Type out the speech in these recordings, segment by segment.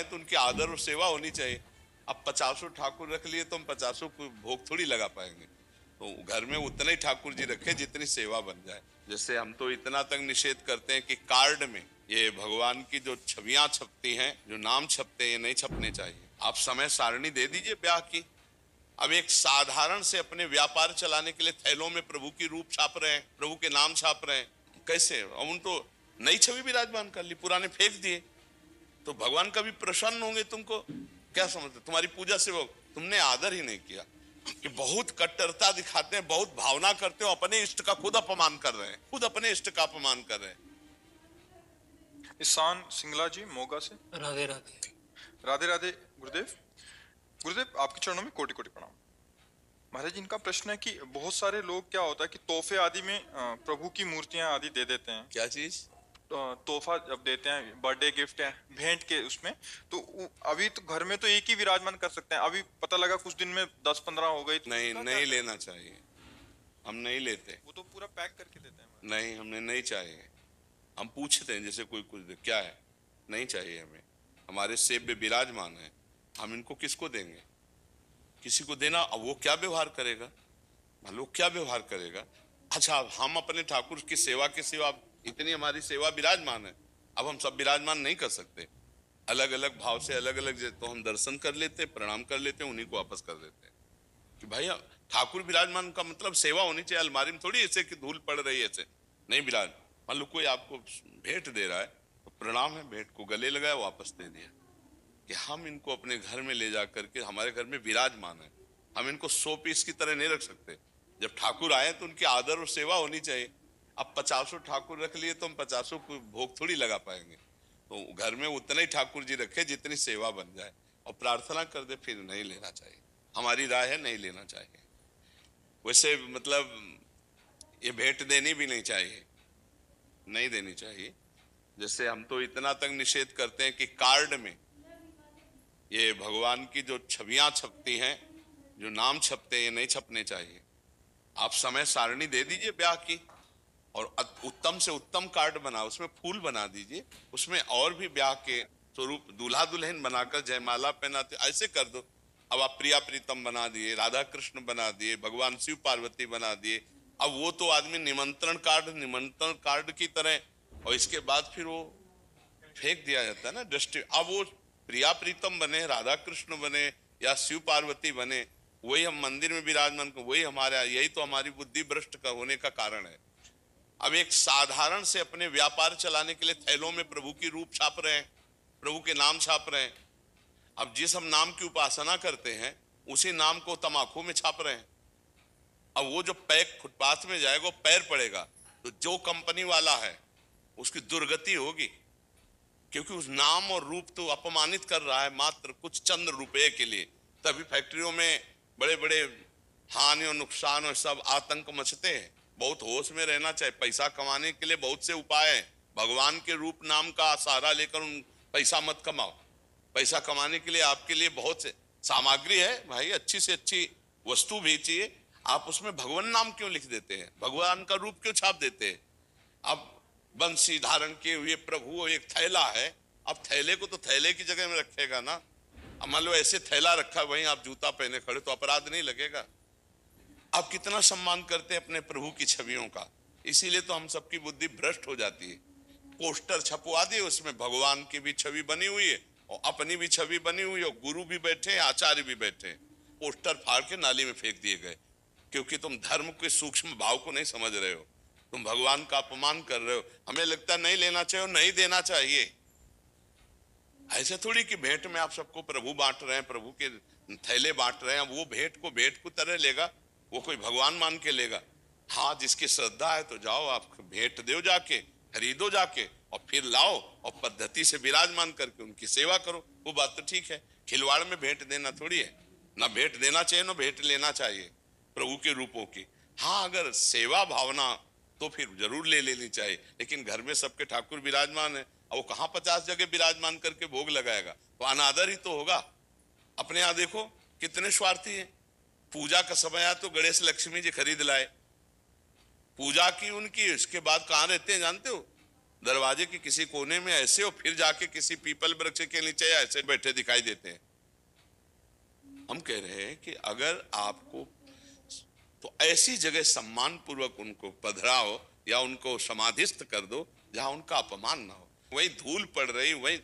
हैं तो उनकी आदर और सेवा होनी चाहिए अब पचासों ठाकुर रख लिए तो हम पचासों को भोग थोड़ी लगा पाएंगे तो घर में उतने ही ठाकुर जी रखे जितनी सेवा बन जाए जैसे हम तो इतना तक निषेध करते हैं कि कार्ड में ये भगवान की जो छवियां छपती हैं जो नाम छपते हैं नहीं छपने चाहिए आप समय सारणी दे दीजिए ब्याह की अब एक साधारण से अपने व्यापार चलाने के लिए थैलों में प्रभु की रूप छाप रहे हैं प्रभु के नाम छाप रहे हैं कैसे अब उन तो नई छवि भी राजमान कर ली पुराने फेंक दिए तो भगवान कभी प्रसन्न होंगे तुमको क्या समझते तुम्हारी पूजा से वो तुमने आदर ही नहीं किया कि बहुत कट्टरता दिखाते हैं बहुत भावना करते हो अपने इष्ट का खुद अपमान कर रहे हैं खुद अपने इष्ट का अपमान कर रहे हैं ईशान सिंगला जी मोगा से राधे राधे राधे राधे गुरुदेव गुरुदेव आपके चरणों में कोटि कोटि प्रणाम महाराज इनका प्रश्न है कि बहुत सारे लोग क्या होता है कि तोहफे आदि में प्रभु की मूर्तियां आदि दे देते हैं क्या चीज तोहफा जब देते हैं बर्थडे गिफ्ट है भेंट के उसमें तो अभी तो घर में तो एक ही विराजमान कर सकते हैं अभी पता लगा कुछ दिन में दस पंद्रह हो गई तो नहीं नहीं लेना चाहिए हम नहीं लेते वो तो पूरा पैक करके देते हैं नहीं हमने नहीं चाहिए हम पूछते हैं जैसे कोई कुछ क्या है नहीं चाहिए हमें हमारे सेब में विराजमान है हम इनको किसको देंगे किसी को देना अब वो क्या व्यवहार करेगा लोग क्या व्यवहार करेगा अच्छा हम अपने ठाकुर की सेवा के सिवा इतनी हमारी सेवा विराजमान है अब हम सब विराजमान नहीं कर सकते अलग अलग भाव से अलग अलग तो हम दर्शन कर लेते प्रणाम कर लेते उन्हीं को वापस कर देते हैं कि भैया हाँ, ठाकुर विराजमान का मतलब सेवा होनी चाहिए अलमारी में थोड़ी ऐसे कि धूल पड़ रही है ऐसे नहीं विराज मान लो कोई आपको भेंट दे रहा है तो प्रणाम है भेंट को गले लगाया वापस दे दिया कि हम इनको अपने घर में ले जा करके हमारे घर में विराजमान है हम इनको सो पीस की तरह नहीं रख सकते जब ठाकुर आए तो उनकी आदर और सेवा होनी चाहिए अब पचासों ठाकुर रख लिए तो हम पचासों को भोग थोड़ी लगा पाएंगे तो घर में उतने ही ठाकुर जी रखे जितनी सेवा बन जाए और प्रार्थना कर दे फिर नहीं लेना चाहिए हमारी राय है नहीं लेना चाहिए वैसे मतलब ये भेंट देनी भी नहीं चाहिए नहीं देनी चाहिए जैसे हम तो इतना तक निषेध करते हैं कि कार्ड में ये भगवान की जो छवियां छपती हैं जो नाम छपते हैं ये नहीं छपने चाहिए आप समय सारणी दे दीजिए ब्याह की और उत्तम से उत्तम कार्ड बना उसमें फूल बना दीजिए उसमें और भी ब्याह के स्वरूप दूल्हा दुल्हन बनाकर जयमाला पहनाते ऐसे कर दो अब आप प्रिया प्रीतम बना दिए राधा कृष्ण बना दिए भगवान शिव पार्वती बना दिए अब वो तो आदमी निमंत्रण कार्ड निमंत्रण कार्ड की तरह और इसके बाद फिर वो फेंक दिया जाता है ना दृष्टि अब वो प्रिया प्रीतम बने राधा कृष्ण बने या शिव पार्वती बने वही हम मंदिर में विराजमान वही हमारा यही तो हमारी बुद्धि भ्रष्ट का होने का कारण है अब एक साधारण से अपने व्यापार चलाने के लिए थैलों में प्रभु की रूप छाप रहे हैं प्रभु के नाम छाप रहे हैं अब जिस हम नाम की उपासना करते हैं उसी नाम को तमाखू में छाप रहे हैं अब वो जो पैक फुटपाथ में जाएगा वो पैर पड़ेगा तो जो कंपनी वाला है उसकी दुर्गति होगी क्योंकि उस नाम और रूप तो अपमानित कर रहा है मात्र कुछ चंद रुपए के लिए तभी फैक्ट्रियों में बड़े बड़े हानि और नुकसान और सब आतंक मचते हैं बहुत होश में रहना चाहिए पैसा कमाने के लिए बहुत से उपाय हैं भगवान के रूप नाम का सहारा लेकर उन पैसा मत कमाओ पैसा कमाने के लिए आपके लिए बहुत से सामग्री है भाई अच्छी से अच्छी वस्तु भेजिए आप उसमें भगवान नाम क्यों लिख देते हैं भगवान का रूप क्यों छाप देते हैं अब बंसी धारण किए हुए प्रभु एक थैला है अब थैले को तो थैले की जगह में रखेगा ना अब मान लो ऐसे थैला रखा वहीं आप जूता पहने खड़े तो अपराध नहीं लगेगा आप कितना सम्मान करते हैं अपने प्रभु की छवियों का इसीलिए तो हम सबकी बुद्धि भ्रष्ट हो जाती है पोस्टर छपवा दिए उसमें भगवान की भी छवि बनी हुई है और अपनी भी छवि बनी हुई है गुरु भी बैठे हैं आचार्य भी बैठे हैं पोस्टर फाड़ के नाली में फेंक दिए गए क्योंकि तुम धर्म के सूक्ष्म भाव को नहीं समझ रहे हो तुम भगवान का अपमान कर रहे हो हमें लगता है नहीं लेना चाहिए नहीं देना चाहिए ऐसे थोड़ी कि भेंट में आप सबको प्रभु बांट रहे हैं प्रभु के थैले बांट रहे हैं वो भेंट को भेंट को तरह लेगा वो कोई भगवान मान के लेगा हाँ जिसकी श्रद्धा है तो जाओ आप भेंट दो जाके खरीदो जाके और फिर लाओ और पद्धति से विराजमान करके उनकी सेवा करो वो बात तो ठीक है खिलवाड़ में भेंट देना थोड़ी है ना भेंट देना चाहिए ना भेंट लेना चाहिए प्रभु के रूपों की हाँ अगर सेवा भावना तो फिर जरूर ले लेनी चाहिए लेकिन घर में सबके ठाकुर विराजमान है और वो कहाँ पचास जगह विराजमान करके भोग लगाएगा तो अनादर ही तो होगा अपने यहाँ देखो कितने स्वार्थी हैं पूजा का समय आया तो गणेश लक्ष्मी जी खरीद लाए पूजा की उनकी उसके बाद कहाँ रहते हैं जानते हो दरवाजे के किसी कोने में ऐसे हो फिर जाके किसी पीपल वृक्ष के नीचे ऐसे बैठे दिखाई देते हैं हम कह रहे हैं कि अगर आपको तो ऐसी जगह सम्मान पूर्वक उनको पधराओ या उनको समाधिस्थ कर दो जहां उनका अपमान ना हो वही धूल पड़ रही वही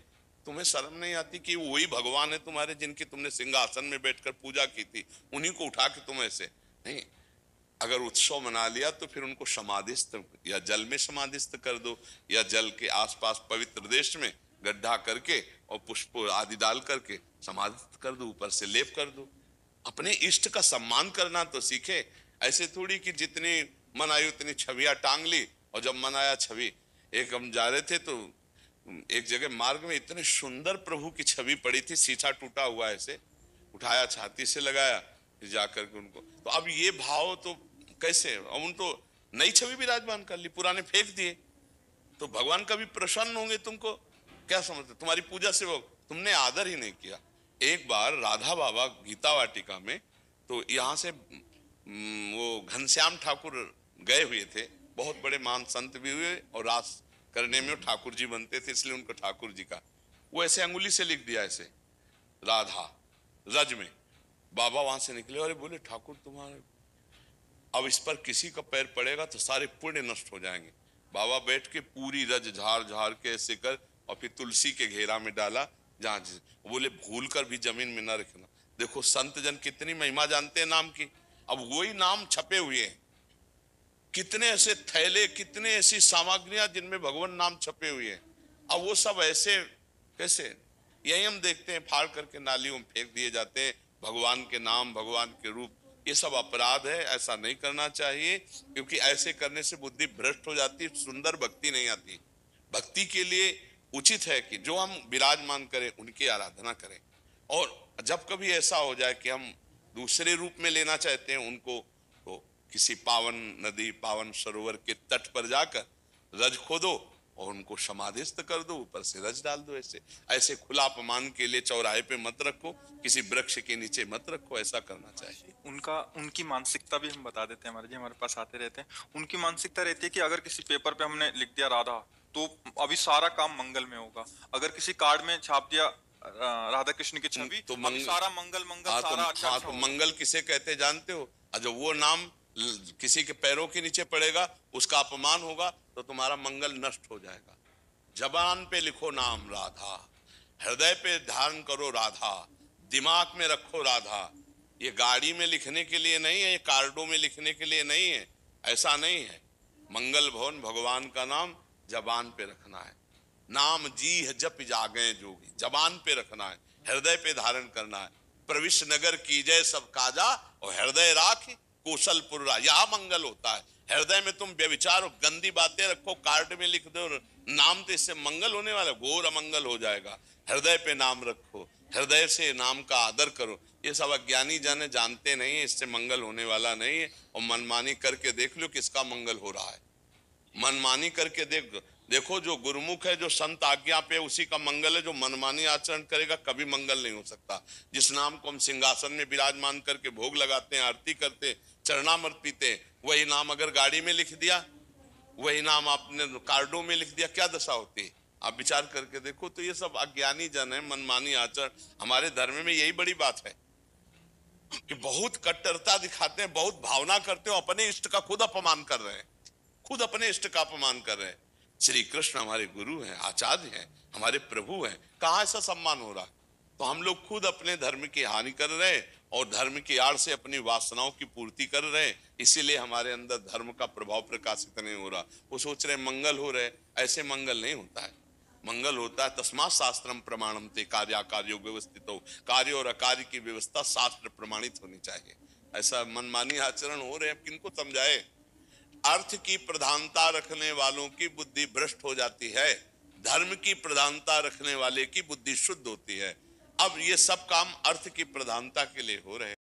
तुम्हें शर्म नहीं आती कि वही भगवान है तुम्हारे जिनकी तुमने सिंहासन में बैठकर पूजा की थी उन्हीं को उठा के तुम ऐसे नहीं अगर उत्सव मना लिया तो फिर उनको समाधिस्थ या जल में समाधिस्थ कर दो या जल के आसपास पवित्र देश में गड्ढा करके और पुष्प आदि डाल करके समाधिस्थ कर दो ऊपर से लेप कर दो अपने इष्ट का सम्मान करना तो सीखे ऐसे थोड़ी कि जितनी मनाई उतनी छवियां टांग ली और जब मनाया छवि एक हम जा रहे थे तो एक जगह मार्ग में इतने सुंदर प्रभु की छवि पड़ी थी सीसा टूटा हुआ ऐसे उठाया छाती से लगाया जाकर के उनको तो अब ये भाव तो कैसे अब उन तो नई छवि राजमान कर ली पुराने फेंक दिए तो भगवान कभी प्रसन्न होंगे तुमको क्या समझते तुम्हारी पूजा से वो तुमने आदर ही नहीं किया एक बार राधा बाबा गीता वाटिका में तो यहाँ से वो घनश्याम ठाकुर गए हुए थे बहुत बड़े मान संत भी हुए और रास करने में ठाकुर जी बनते थे इसलिए उनको ठाकुर जी का वो ऐसे अंगुली से लिख दिया ऐसे राधा रज में बाबा वहां से निकले अरे बोले ठाकुर तुम्हारे अब इस पर किसी का पैर पड़ेगा तो सारे पुण्य नष्ट हो जाएंगे बाबा बैठ के पूरी रज झाड़ झाड़ के ऐसे कर और फिर तुलसी के घेरा में डाला जहां बोले भूल कर भी जमीन में न रखना देखो संत जन कितनी महिमा जानते हैं नाम की अब वही नाम छपे हुए हैं कितने ऐसे थैले कितने ऐसी सामग्रियां जिनमें भगवान नाम छपे हुए हैं अब वो सब ऐसे कैसे यही हम देखते हैं फाड़ करके नालियों में फेंक दिए जाते हैं भगवान के नाम भगवान के रूप ये सब अपराध है ऐसा नहीं करना चाहिए क्योंकि ऐसे करने से बुद्धि भ्रष्ट हो जाती है सुंदर भक्ति नहीं आती भक्ति के लिए उचित है कि जो हम विराजमान करें उनकी आराधना करें और जब कभी ऐसा हो जाए कि हम दूसरे रूप में लेना चाहते हैं उनको किसी पावन नदी पावन सरोवर के तट पर जाकर रज खोदो और उनको समाधिस्थ कर दो ऊपर से रज डाल दो ऐसे ऐसे खुला अपमान के लिए चौराहे पे मत रखो किसी वृक्ष के नीचे मत रखो ऐसा करना चाहिए उनका उनकी मानसिकता भी हम बता देते हैं हमारे जी हमारे पास आते रहते हैं उनकी मानसिकता रहती है कि अगर किसी पेपर पे हमने लिख दिया राधा तो अभी सारा काम मंगल में होगा अगर किसी कार्ड में छाप दिया राधा कृष्ण की छवि तो मंगल, सारा मंगल मंगल हाँ, तो सारा अच्छा, हाँ, अच्छा तो मंगल किसे कहते जानते हो अच्छा वो नाम किसी के पैरों के नीचे पड़ेगा उसका अपमान होगा तो तुम्हारा मंगल नष्ट हो जाएगा जबान पे लिखो नाम राधा हृदय पे धारण करो राधा दिमाग में रखो राधा ये गाड़ी में लिखने के लिए नहीं है ये कार्डों में लिखने के लिए नहीं है ऐसा नहीं है मंगल भवन भगवान का नाम जबान पे रखना है नाम जी जप जागे जोगी जबान पे रखना है हृदय पे धारण करना है प्रविश नगर की जय सब काजा और हृदय राखी कौशलपुरा यहाँ मंगल होता है हृदय में तुम व्यविचार और गंदी बातें रखो कार्ड में लिख दो नाम तो इससे मंगल होने वाला घोर अमंगल हो जाएगा हृदय पे नाम रखो हृदय से नाम का आदर करो ये सब अज्ञानी जन जानते नहीं है इससे मंगल होने वाला नहीं है और मनमानी करके देख लो किसका मंगल हो रहा है मनमानी करके देख देखो जो गुरुमुख है जो संत आज्ञा पे उसी का मंगल है जो मनमानी आचरण करेगा कभी मंगल नहीं हो सकता जिस नाम को हम सिंहासन में विराजमान करके भोग लगाते हैं आरती करते हैं चरणामृत पीते वही नाम अगर गाड़ी में लिख दिया वही नाम आपने कार्डों में लिख दिया क्या दशा होती है आप विचार करके देखो तो ये सब अज्ञानी जन है मनमानी आचरण हमारे धर्म में यही बड़ी बात है कि बहुत कट्टरता दिखाते हैं बहुत भावना करते हो अपने इष्ट का खुद अपमान कर रहे हैं खुद अपने इष्ट का अपमान कर रहे हैं श्री कृष्ण हमारे गुरु हैं आचार्य हैं हमारे प्रभु हैं कहा ऐसा सम्मान हो रहा है तो हम लोग खुद अपने धर्म की हानि कर रहे हैं और धर्म की आड़ से अपनी वासनाओं की पूर्ति कर रहे हैं इसीलिए हमारे अंदर धर्म का प्रभाव प्रकाशित नहीं हो रहा वो सोच रहे मंगल हो रहे ऐसे मंगल नहीं होता है मंगल होता है तस्मा शास्त्रम प्रमाणम कार्य कार्याकार्यो व्यवस्थित हो कार्य और अकार्य की व्यवस्था शास्त्र प्रमाणित होनी चाहिए ऐसा मनमानी आचरण हो रहे हैं किनको समझाए अर्थ की प्रधानता रखने वालों की बुद्धि भ्रष्ट हो जाती है धर्म की प्रधानता रखने वाले की बुद्धि शुद्ध होती है अब ये सब काम अर्थ की प्रधानता के लिए हो रहे